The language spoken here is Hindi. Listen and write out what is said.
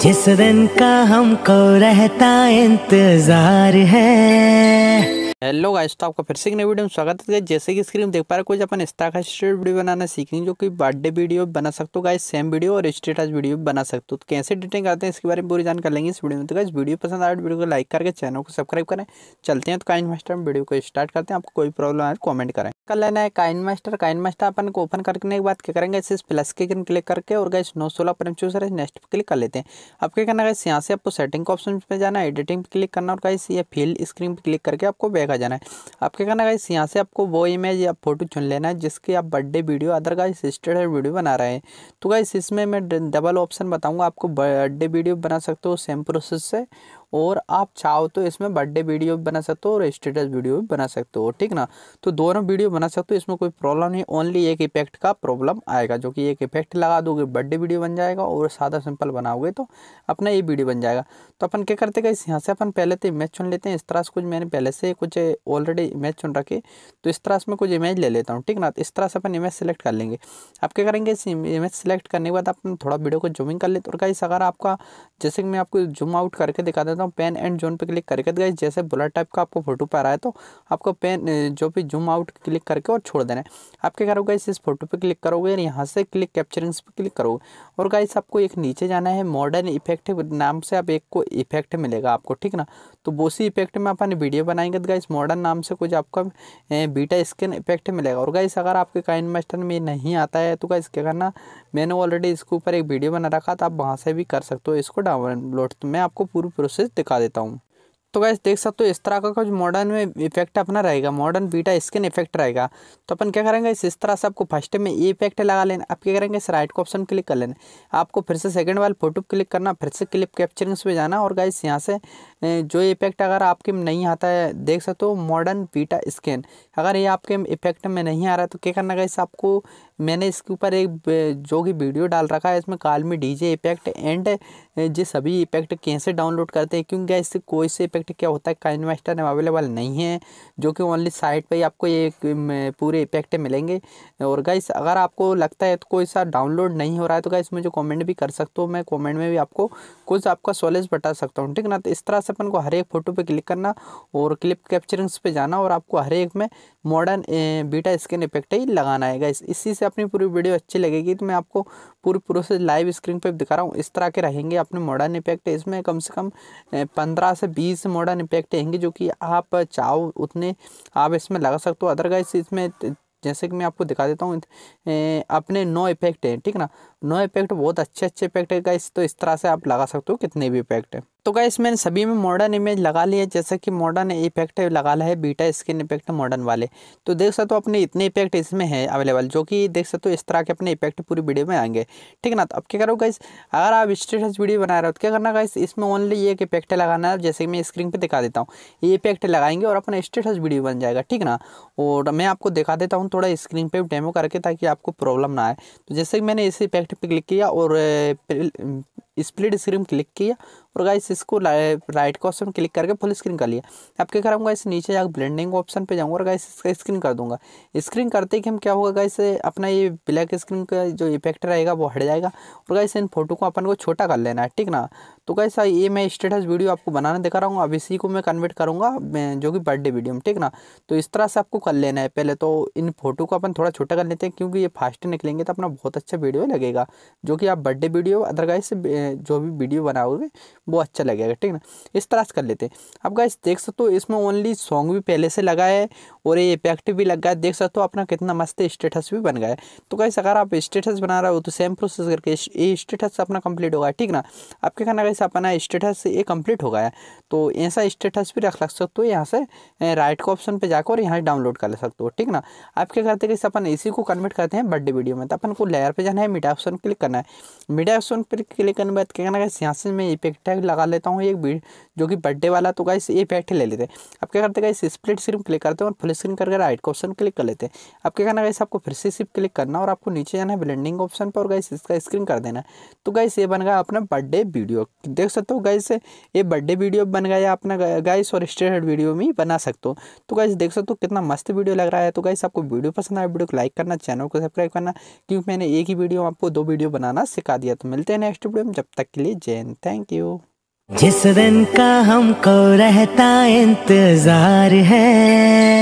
जिस दिन का हमको रहता इंतजार है हेलो गाइस तो आपका फिर से एक नई वीडियो में स्वागत है जैसे कि स्क्रीन देख पा रहे कुछ अपन स्टाक स्टेट वीडियो बनाना सीखेंगे जो कि बर्थडे वीडियो बना सकते हो गाइस सेम वीडियो और स्टेटस वीडियो बना सकते हो तो कैसे एडिटिंग करते हैं इसके बारे में पूरी जानकारी लेंगे इस वीडियो में तो गाइस वीडियो पसंद आए वीडियो को लाइक करके चैनल को सब्सक्राइब करें चलते हैं तो काइन मास्टर वीडियो को स्टार्ट करते हैं आपको कोई प्रॉब्लम आए कॉमेंट तो करें कर लेना है काइन मास्टर काइन मास्टर अपन को ओपन करने के बाद क्या करेंगे इसे प्लस के किन क्लिक करके और गैस नौ सोलह पर चूसर नेक्स्ट पर क्लिक कर लेते हैं अब क्या करना है यहाँ से आपको सेटिंग का ऑप्शन पे जाना है एडिटिंग पे क्लिक करना और कहीं ये फील्ड स्क्रीन पे क्लिक करके आपको बैग आ जाना है अब क्या करना इस यहाँ से आपको वो इमेज या फोटो चुन लेना है जिसके आप बर्थडे वीडियो अदर का सिस्टेड वीडियो बना रहे हैं तो गाइस इसमें मैं डबल ऑप्शन बताऊँगा आपको बर्थडे वीडियो बना सकते हो सेम प्रोसेस से और आप चाहो तो इसमें बर्थडे वीडियो भी बना सकते हो और स्टेटस वीडियो भी बना सकते हो ठीक ना तो दोनों वीडियो बना सकते हो इसमें कोई प्रॉब्लम नहीं ओनली एक इफेक्ट का प्रॉब्लम आएगा जो कि एक इफेक्ट लगा दोगे बर्थडे वीडियो बन जाएगा और सादा सिंपल बनाओगे तो अपना ये वीडियो बन जाएगा तो अपन क्या करते हैं यहाँ से अपन पहले तो इमेज चुन लेते हैं इस तरह से कुछ मैंने पहले से कुछ ऑलरेडी इमेज चुन रखी तो इस तरह से मैं कुछ इमेज ले लेता हूँ ठीक ना इस तरह से अपन इमेज सेलेक्ट कर लेंगे आप क्या करेंगे इस इमेज सेलेक्ट करने के बाद अपन थोड़ा वीडियो को जूमिंग कर लेते और कहीं अगर आपका जैसे कि मैं आपको जूम आउट करके दिखा देता देता हूँ पेन एंड जोन पे क्लिक करके तो गाइज जैसे बुलेट टाइप का आपको फोटो पर आ रहा है तो आपको पेन जो भी जूम आउट क्लिक करके और छोड़ देना है आप क्या करोगे इस फोटो पे क्लिक करोगे और यहाँ से क्लिक कैप्चरिंग्स पे क्लिक करोगे और गाइस आपको एक नीचे जाना है मॉडर्न इफेक्ट नाम से आप एक को इफेक्ट मिलेगा आपको ठीक ना तो बोसी इफेक्ट में अपन वीडियो बनाएंगे तो गाइस मॉडर्न नाम से कुछ आपका बीटा स्किन इफेक्ट मिलेगा और गाइस अगर आपके काइन मास्टर में नहीं आता है तो गाइस क्या करना मैंने ऑलरेडी इसके ऊपर एक वीडियो बना रखा था आप वहाँ से भी कर सकते हो इसको डाउनलोड तो मैं आपको पूरी प्रोसेस दिखा देता हूँ तो गैस देख सकते हो इस तरह का कुछ मॉडर्न में इफेक्ट अपना रहेगा मॉडर्न बीटा स्किन इफेक्ट रहेगा तो अपन क्या करेंगे इस इस तरह से आपको फर्स्ट में ये इफेक्ट लगा लेना आप क्या करेंगे इस राइट को ऑप्शन क्लिक कर लेना आपको फिर से सेकंड वाले फोटो क्लिक करना फिर से क्लिप कैप्चरिंग्स पे जाना और गाइस यहाँ से जो इफ़ेक्ट अगर आपके में नहीं आता है देख सकते हो मॉडर्न पीटा स्कैन अगर ये आपके इफ़ेक्ट में नहीं आ रहा तो क्या करना गाइस आपको मैंने इसके ऊपर एक जो कि वीडियो डाल रखा है इसमें काल में डीजे इफेक्ट एंड ये सभी इफेक्ट कैसे डाउनलोड करते हैं क्योंकि इससे कोई से इफेक्ट क्या होता है काइन मास्टर में अवेलेबल नहीं है जो कि ओनली साइट पर ही आपको ये पूरे इफेक्ट मिलेंगे और गाइस अगर आपको लगता है तो कोई सा डाउनलोड नहीं हो रहा है तो गाइस मुझे कॉमेंट भी कर सकते हो मैं कॉमेंट में भी आपको कुछ आपका सॉलेज बता सकता हूँ ठीक ना तो इस तरह से से अपन को हर एक फ़ोटो पे क्लिक करना और क्लिप कैप्चरिंग्स पे जाना और आपको हर एक में मॉडर्न बीटा स्क्रीन इफेक्ट ही लगाना है गाइस इसी से अपनी पूरी वीडियो अच्छी लगेगी तो मैं आपको पूरी प्रोसेस लाइव स्क्रीन पर दिखा रहा हूँ इस तरह के रहेंगे अपने मॉडर्न इफेक्ट इसमें कम से कम पंद्रह से बीस मॉडर्न इफेक्ट रहेंगे जो कि आप चाहो उतने आप इसमें लगा सकते हो अदरवाइज इसमें जैसे कि मैं आपको दिखा देता हूँ अपने नो इफेक्ट हैं ठीक ना नो इफेक्ट बहुत अच्छे अच्छे इफेक्ट है गाइस तो इस तरह से आप लगा सकते हो कितने भी इफेक्ट है तो गाइस मैंने सभी में मॉडर्न इमेज लगा लिया जैसे कि मॉडर्न इफेक्ट लगा लिया है बीटा स्किन इफेक्ट मॉडर्न वाले तो देख सकते हो अपने इतने इफेक्ट इसमें है अवेलेबल जो कि देख सकते हो इस तरह के अपने इफेक्ट पूरी वीडियो में आएंगे ठीक है ना तो अब क्या करो गाइस अगर आप स्टेटस वीडियो बना रहे हो तो क्या करना गाइस इसमें ओनली एक इफेक्ट लगाना है जैसे मैं स्क्रीन पर दिखा देता हूँ ये इफेक्ट लगाएंगे और अपना स्टेटस वीडियो बन जाएगा ठीक ना और मैं आपको दिखा देता हूँ थोड़ा स्क्रीन पर डेमो करके ताकि आपको प्रॉब्लम ना आए तो जैसे कि मैंने इस इफेक्ट नेक्स्ट पे क्लिक किया और स्प्लिट स्क्रीन क्लिक किया और गाइस इसको राइट का ऑप्शन क्लिक करके फुल स्क्रीन कर लिया अब क्या करूँगा इस नीचे जाकर ब्लेंडिंग ऑप्शन पे जाऊंगा और गाइस इसका स्क्रीन कर दूंगा स्क्रीन करते ही हम क्या होगा गाइस अपना ये ब्लैक स्क्रीन का जो इफेक्ट रहेगा वो हट जाएगा और गाइस इन फोटो को अपन को छोटा कर लेना है ठीक ना तो गाइस ये मैं स्टेटस वीडियो आपको बनाना दिखा रहा हूँ अब इसी को मैं कन्वर्ट करूँगा जो कि बर्थडे वीडियो में ठीक ना तो इस तरह से आपको कर लेना है पहले तो इन फोटो को अपन थोड़ा छोटा कर लेते हैं क्योंकि ये फास्ट निकलेंगे तो अपना बहुत अच्छा वीडियो लगेगा जो कि आप बर्थडे वीडियो अदरवाइज जो भी वीडियो बनाओगे वो अच्छा लगेगा ठीक ना इस तरह से कर लेते हैं अब गाइस देख सकते हो इसमें ओनली सॉन्ग भी पहले से लगा है और ये इफेक्ट भी लग गया देख सकते हो अपना कितना मस्त स्टेटस भी बन गया है तो गाइस अगर आप स्टेटस बना रहे हो तो सेम प्रोसेस करके ये स्टेटस अपना कंप्लीट होगा ठीक ना आपके कहना गाइस अपना स्टेटस ये कंप्लीट हो गया तो ऐसा स्टेटस भी रख लग सकते हो यहाँ से राइट का ऑप्शन पर जाकर और यहाँ डाउनलोड कर ले सकते हो ठीक ना आप आपके कहते गाइस अपन इसी को कन्वर्ट करते हैं बर्थडे वीडियो में तो अपन को लेयर पर जाना है मीडिया ऑप्शन क्लिक करना है मीडिया ऑप्शन पर क्लिक करने की बात करें ना गाइस यहाँ से मैं इफेक्ट टैग लगा लेता हूँ एक जो कि बर्थडे वाला तो गाइस इफेक्ट ले लेते हैं अब क्या करते हैं गाइस स्प्लिट स्क्रीन क्लिक करते हैं और फुल स्क्रीन करके राइट ऑप्शन क्लिक कर लेते हैं अब क्या करना गाइस आपको फिर से सिर्फ क्लिक करना और आपको नीचे जाना है ब्लेंडिंग ऑप्शन पर और गाइस इसका स्क्रीन कर देना तो गाइस ये बन गया अपना बर्थडे वीडियो देख सकते हो गाइस ये बर्थडे वीडियो बन गया अपना गाइस और स्टेटेड वीडियो में बना सकते हो तो गाइस देख सकते हो कितना मस्त वीडियो लग रहा है तो गाइस आपको वीडियो पसंद आए वीडियो को लाइक करना चैनल को सब्सक्राइब करना क्योंकि मैंने एक ही वीडियो आपको दो वीडियो बनाना सिखा दिया तो मिलते हैं नेक्स्ट वीडियो में तब तक के लिए जैन थैंक यू जिस दिन का हमको रहता इंतजार है